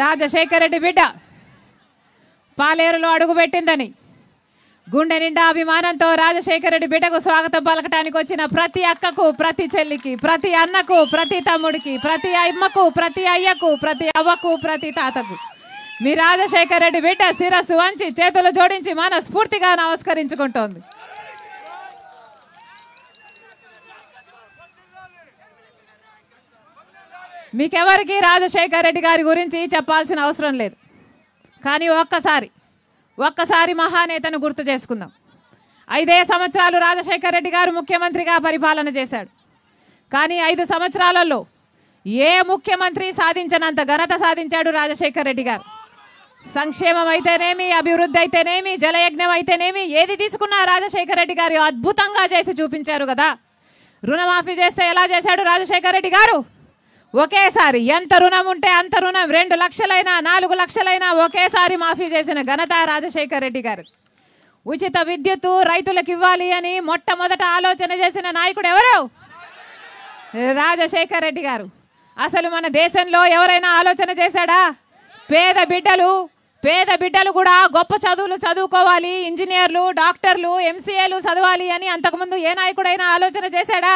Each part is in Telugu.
రాజశేఖర రెడ్డి బిడ్డ పాలేరులో అడుగుపెట్టిందని గుండె నిండా అభిమానంతో రాజశేఖర రెడ్డి బిడ్డకు స్వాగతం పలకటానికి వచ్చిన ప్రతి అక్కకు ప్రతి చెల్లికి ప్రతి అన్నకు ప్రతి తమ్ముడికి ప్రతి అమ్మకు ప్రతి అయ్యకు ప్రతి అవ్వకు ప్రతి తాతకు మీ రాజశేఖర రెడ్డి బిడ్డ శిరస్సు వంచి చేతులు జోడించి మనస్ఫూర్తిగా నమస్కరించుకుంటోంది మీకెవరికి రాజశేఖర్ రెడ్డి గారి గురించి చెప్పాల్సిన అవసరం లేదు కానీ ఒక్కసారి ఒక్కసారి మహానేతను గుర్తు చేసుకుందాం ఐదే సంవత్సరాలు రాజశేఖర్ రెడ్డి గారు ముఖ్యమంత్రిగా పరిపాలన చేశాడు కానీ ఐదు సంవత్సరాలలో ఏ ముఖ్యమంత్రి సాధించినంత ఘనత సాధించాడు రాజశేఖర్ రెడ్డి గారు సంక్షేమం అయితేనేమి అభివృద్ధి అయితేనేమి జలయజ్ఞం అయితేనేమి ఏది తీసుకున్నా రాజశేఖర రెడ్డి గారు అద్భుతంగా చేసి చూపించారు కదా రుణమాఫీ చేస్తే ఎలా చేశాడు రాజశేఖర రెడ్డి గారు ఒకేసారి ఎంత రుణం ఉంటే అంత రుణం రెండు లక్షలైనా నాలుగు లక్షలైనా ఒకేసారి మాఫీ చేసిన ఘనత రాజశేఖర్ రెడ్డి గారు ఉచిత విద్యుత్తు రైతులకు ఇవ్వాలి అని మొట్టమొదట ఆలోచన చేసిన నాయకుడు ఎవరు రాజశేఖర్ రెడ్డి గారు అసలు మన దేశంలో ఎవరైనా ఆలోచన చేశాడా పేద బిడ్డలు పేద బిడ్డలు కూడా గొప్ప చదువులు చదువుకోవాలి ఇంజనీర్లు డాక్టర్లు ఎంసీఏలు చదవాలి అని అంతకుముందు ఏ నాయకుడైనా ఆలోచన చేశాడా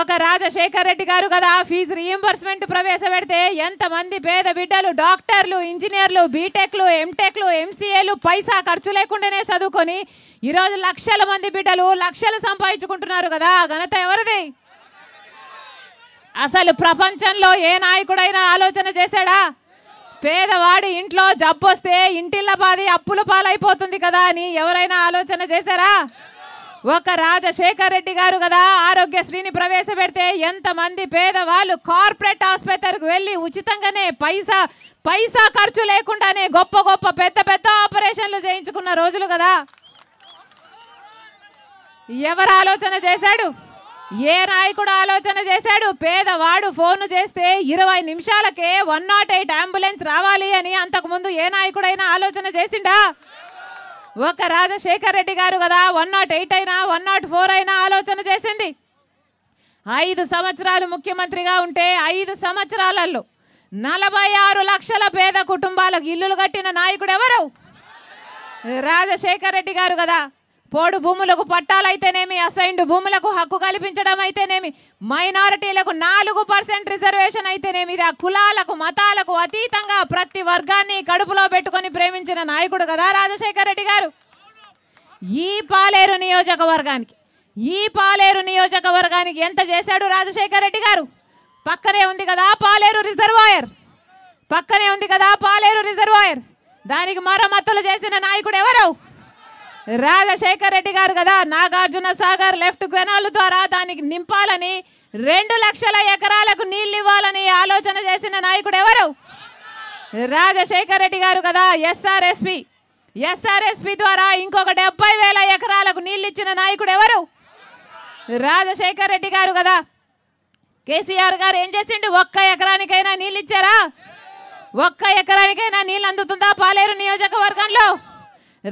ఒక రాజశేఖర్ రెడ్డి గారు కదా ఫీజు రీఎంబర్స్మెంట్ ప్రవేశపెడితే ఎంతమంది పేద బిడ్డలు డాక్టర్లు ఇంజనీర్లు బీటెక్లు ఎంటెక్లు ఎంసీఏలు పైసా ఖర్చు లేకుండానే చదువుకొని ఈరోజు లక్షల మంది బిడ్డలు లక్షలు సంపాదించుకుంటున్నారు కదా ఘనత ఎవరిది అసలు ప్రపంచంలో ఏ నాయకుడైనా ఆలోచన చేశాడా పేదవాడి ఇంట్లో జబ్బొస్తే ఇంటిళ్ళ పాది అప్పుల పాలైపోతుంది కదా అని ఎవరైనా ఆలోచన చేశారా ఒక రాజశేఖర్ రెడ్డి గారు కదా ఆరోగ్యశ్రీని ప్రవేశపెడితే ఎంతమంది పేదవాళ్ళు కార్పొరేట్ ఆసుపత్రికి వెళ్ళి ఉచితంగానే పైసా పైసా ఖర్చు లేకుండానే గొప్ప గొప్ప పెద్ద పెద్ద ఆపరేషన్లు చేయించుకున్న రోజులు కదా ఎవరు ఆలోచన చేశాడు ఏ నాయకుడు ఆలోచన చేశాడు పేదవాడు ఫోన్ చేస్తే ఇరవై నిమిషాలకే వన్ నాట్ ఎయిట్ అంబులెన్స్ రావాలి అని అంతకుముందు ఏ నాయకుడైనా ఆలోచన చేసిండా ఒక రాజశేఖర్ రెడ్డి గారు కదా వన్ నాట్ ఎయిట్ అయినా వన్ నాట్ ఫోర్ అయినా ఆలోచన చేసింది ఐదు సంవత్సరాలు ముఖ్యమంత్రిగా ఉంటే ఐదు సంవత్సరాలలో నలభై ఆరు లక్షల పేద కుటుంబాలకు ఇల్లులు కట్టిన నాయకుడు ఎవరు రాజశేఖర్ రెడ్డి గారు కదా పోడు భూములకు పట్టాలైతేనేమి అసైన్డ్ భూములకు హక్కు కల్పించడం అయితేనేమి మైనారిటీలకు నాలుగు పర్సెంట్ రిజర్వేషన్ అయితేనేమి ఇది ఆ కులాలకు మతాలకు అతీతంగా ప్రతి వర్గాన్ని కడుపులో పెట్టుకొని ప్రేమించిన నాయకుడు కదా రాజశేఖర రెడ్డి గారు ఈ పాలేరు నియోజకవర్గానికి ఈ పాలేరు నియోజకవర్గానికి ఎంత చేశాడు రాజశేఖర రెడ్డి గారు పక్కనే ఉంది కదా పాలేరు రిజర్వాయర్ పక్కనే ఉంది కదా పాలేరు రిజర్వాయర్ దానికి మరమ్మతులు చేసిన నాయకుడు ఎవరవు రాజశేఖర్ రెడ్డి గారు కదా నాగార్జున సాగర్ లెఫ్ట్ కెనాల్ ద్వారా దానికి నింపాలని రెండు లక్షల ఎకరాలకు నీళ్ళు ఇవ్వాలని ఆలోచన చేసిన నాయకుడు ఎవరు రాజశేఖర్ రెడ్డి గారు కదా ఎస్ఆర్ఎస్పి ఎస్ఆర్ఎస్పి ద్వారా ఇంకొక డెబ్బై వేల ఎకరాలకు నీళ్ళు ఇచ్చిన నాయకుడు ఎవరు రాజశేఖర్ రెడ్డి గారు కదా కేసీఆర్ గారు ఏం చేసిండు ఒక్క ఎకరానికైనా నీళ్ళు ఇచ్చారా ఒక్క ఎకరానికైనా నీళ్ళు అందుతుందా పాలేరు నియోజకవర్గంలో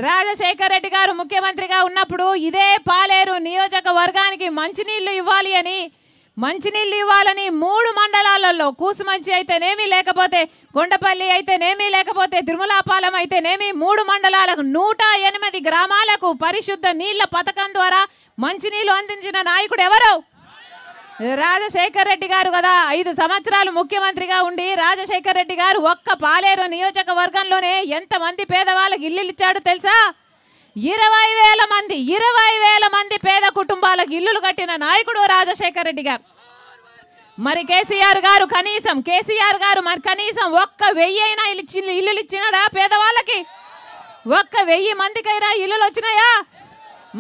రాజశేఖర రెడ్డి గారు ముఖ్యమంత్రిగా ఉన్నప్పుడు ఇదే పాలేరు నియోజకవర్గానికి మంచినీళ్లు ఇవ్వాలి అని మంచినీళ్ళు ఇవ్వాలని మూడు మండలాలలో కూసుమంచి అయితేనేమీ లేకపోతే గొండపల్లి అయితేనేమీ లేకపోతే తిరుమలాపాలెం అయితేనేమి మూడు మండలాలకు నూట ఎనిమిది గ్రామాలకు పరిశుద్ధ నీళ్ల పథకం ద్వారా మంచినీళ్లు అందించిన నాయకుడు ఎవరు రాజశేఖర్ రెడ్డి గారు కదా ఐదు సంవత్సరాలు ముఖ్యమంత్రిగా ఉండి రాజశేఖర్ రెడ్డి గారు ఒక్క పాలేరు నియోజకవర్గంలోనే ఎంతమంది పేదవాళ్ళకి ఇల్లు ఇచ్చాడు తెలుసా ఇరవై వేల మంది ఇరవై వేల మంది పేద కుటుంబాలకు ఇల్లులు కట్టిన నాయకుడు రాజశేఖర రెడ్డి గారు మరి కేసీఆర్ గారు కనీసం కేసీఆర్ గారు మరి కనీసం ఒక్క వెయ్యి అయినా ఇల్లు ఇల్లులు ఇచ్చినాడా పేదవాళ్ళకి ఒక్క వెయ్యి మందికైనా ఇల్లులు వచ్చినాయా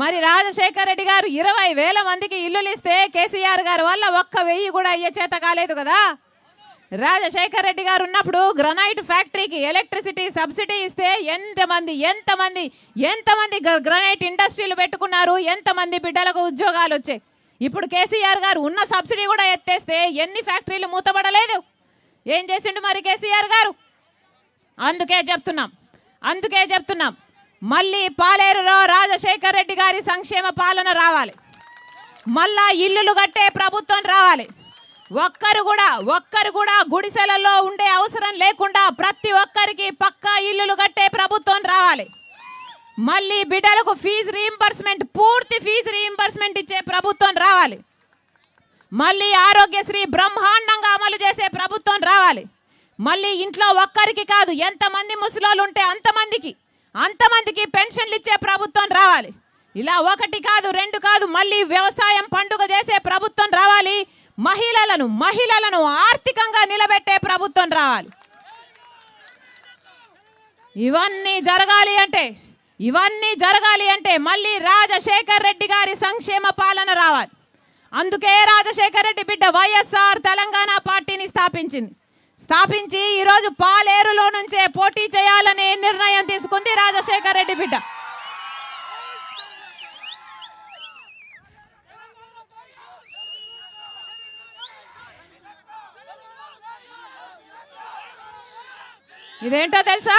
మరి రాజశేఖర్ రెడ్డి గారు ఇరవై వేల మందికి ఇల్లులు ఇస్తే కేసీఆర్ గారి వల్ల ఒక్క వెయ్యి కూడా అయ్యే చేత కాలేదు కదా రాజశేఖర్ రెడ్డి గారు ఉన్నప్పుడు గ్రనైట్ ఫ్యాక్టరీకి ఎలక్ట్రిసిటీ సబ్సిడీ ఇస్తే ఎంతమంది ఎంతమంది ఎంతమంది గ్రనైట్ ఇండస్ట్రీలు పెట్టుకున్నారు ఎంతమంది బిడ్డలకు ఉద్యోగాలు వచ్చాయి ఇప్పుడు కేసీఆర్ గారు ఉన్న సబ్సిడీ కూడా ఎత్తేస్తే ఎన్ని ఫ్యాక్టరీలు మూతబడలేదు ఏం చేసిండు మరి కేసీఆర్ గారు అందుకే చెప్తున్నాం అందుకే చెప్తున్నాం మళ్ళీ పాలేరులో రాజశేఖర్ రెడ్డి గారి సంక్షేమ పాలన రావాలి మళ్ళా ఇల్లులు కట్టే ప్రభుత్వం రావాలి ఒక్కరు కూడా ఒక్కరు కూడా గుడిసెలలో ఉండే అవసరం లేకుండా ప్రతి ఒక్కరికి పక్కా ఇల్లులు కట్టే ప్రభుత్వం రావాలి మళ్ళీ బిడ్డలకు ఫీజు రీఎంబర్స్మెంట్ పూర్తి ఫీజు రీఎంబర్స్మెంట్ ఇచ్చే ప్రభుత్వం రావాలి మళ్ళీ ఆరోగ్యశ్రీ బ్రహ్మాండంగా అమలు చేసే ప్రభుత్వం రావాలి మళ్ళీ ఇంట్లో ఒక్కరికి కాదు ఎంతమంది ముసలోళ్ళు ఉంటే అంతమందికి అంతమందికి పెన్షన్లు ఇచ్చే ప్రభుత్వం రావాలి ఇలా ఒకటి కాదు రెండు కాదు మళ్ళీ వ్యవసాయం పండుగ చేసే ప్రభుత్వం రావాలి మహిళలను మహిళలను ఆర్థికంగా నిలబెట్టే ప్రభుత్వం రావాలి ఇవన్నీ జరగాలి అంటే ఇవన్నీ జరగాలి అంటే మళ్ళీ రాజశేఖర్ రెడ్డి గారి సంక్షేమ పాలన రావాలి అందుకే రాజశేఖర్ రెడ్డి బిడ్డ వైఎస్ఆర్ తెలంగాణ పార్టీని స్థాపించింది స్థాపించి ఈరోజు పాలేరులో నుంచే పోటీ చేయాలని నిర్ణయం తీసుకుంది రాజశేఖర రెడ్డి బిడ్డ ఇదేంటో తెలుసా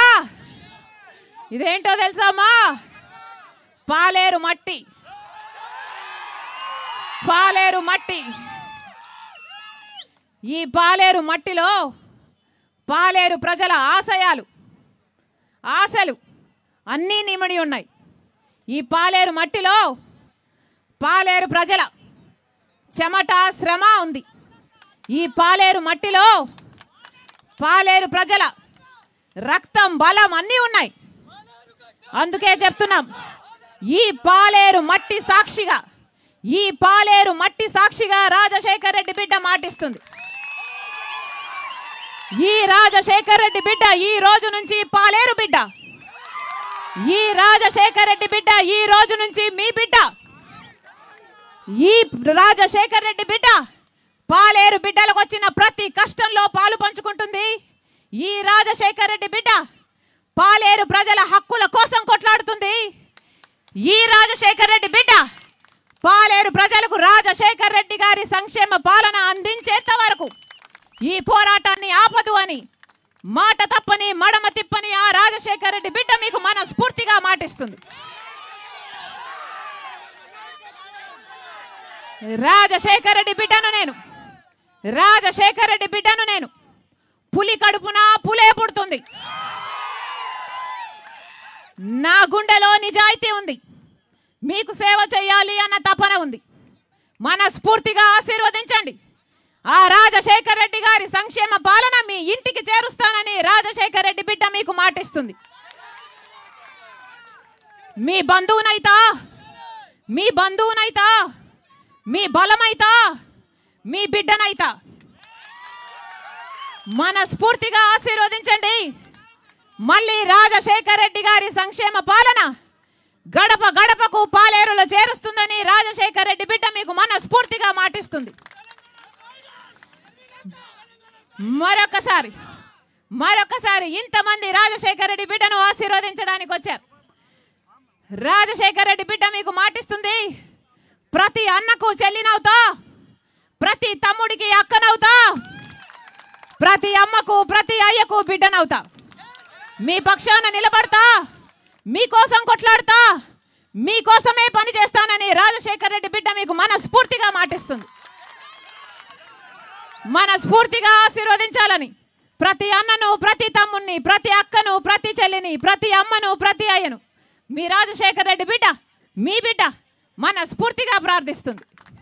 ఇదేంటో తెలుసా అమ్మా పాలేరు మట్టి పాలేరు మట్టి ఈ పాలేరు మట్టిలో పాలేరు ప్రజల ఆశయాలు ఆశలు అన్నీ నిమడి ఉన్నాయి ఈ పాలేరు మట్టిలో పాలేరు ప్రజల చెమట శ్రమ ఉంది ఈ పాలేరు మట్టిలో పాలేరు ప్రజల రక్తం బలం అన్నీ ఉన్నాయి అందుకే చెప్తున్నాం ఈ పాలేరు మట్టి సాక్షిగా ఈ పాలేరు మట్టి సాక్షిగా రాజశేఖర్ రెడ్డి బిడ్డ మాటిస్తుంది ఈ రాజశేఖర్ రెడ్డి బిడ్డ ఈ రోజు నుంచి పాలేరు బిడ్డ ఈ రాజశేఖర్ రెడ్డి బిడ్డ ఈ రోజు నుంచి మీ బిడ్డ ఈ రాజశేఖర్ రెడ్డి బిడ్డ పాలేరు బిడ్డలకు వచ్చిన ప్రతి కష్టంలో పాలు పంచుకుంటుంది ఈ రాజశేఖర్ రెడ్డి బిడ్డ పాలేరు ప్రజల హక్కుల కోసం కొట్లాడుతుంది ఈ రాజశేఖర్ రెడ్డి బిడ్డ పాలేరు ప్రజలకు రాజశేఖర్ రెడ్డి గారి సంక్షేమ పాలన అందించేంత వరకు ఈ పోరాటాన్ని ఆపదు అని మాట తప్పని మడమ తిప్పని ఆ రాజశేఖర రెడ్డి బిడ్డ మీకు మన స్ఫూర్తిగా మాటిస్తుంది రాజశేఖర రెడ్డి బిడ్డను నేను రాజశేఖర రెడ్డి బిడ్డను నేను పులి కడుపున పులే పుడుతుంది నా గుండెలో నిజాయితీ ఉంది మీకు సేవ చేయాలి అన్న తపన ఉంది మన స్ఫూర్తిగా ఆశీర్వదించండి ఆ రాజశేఖర్ రెడ్డి గారి సంక్షేమ పాలన మీ ఇంటికి చేరుస్తానని రాజశేఖర్ రెడ్డి బిడ్డ మీకు మాటిస్తుంది మీ బంధువునైతా మీ బంధువునైతా మీ బలమైతా మీ బిడ్డనైతా మనస్ఫూర్తిగా ఆశీర్వదించండి మళ్ళీ రాజశేఖర్ రెడ్డి గారి సంక్షేమ పాలన గడప గడపకు పాలేరులో చేరుస్తుందని రాజశేఖర్ రెడ్డి బిడ్డ మీకు మనస్ఫూర్తిగా మాటిస్తుంది మరొకసారి మరొకసారి ఇంతమంది రాజశేఖర రెడ్డి బిడ్డను ఆశీర్వదించడానికి వచ్చారు రాజశేఖర రెడ్డి బిడ్డ మీకు మాటిస్తుంది ప్రతి అన్నకు చెల్లినవుతా ప్రతి తమ్ముడికి అక్కనవుతా ప్రతి అమ్మకు ప్రతి అయ్యకు బిడ్డనవుతా మీ పక్షాన నిలబడతా మీకోసం కొట్లాడతా మీకోసమే పని చేస్తానని రాజశేఖర రెడ్డి బిడ్డ మీకు మనస్ఫూర్తిగా మాటిస్తుంది మనస్ఫూర్తిగా ఆశీర్వదించాలని ప్రతి అన్నను ప్రతి తమ్ముణ్ణి ప్రతి అక్కను ప్రతి చెల్లిని ప్రతి అమ్మను ప్రతి అయ్యను మీ రాజశేఖర్ రెడ్డి బిడ్డ మీ బిడ్డ మన స్ఫూర్తిగా ప్రార్థిస్తుంది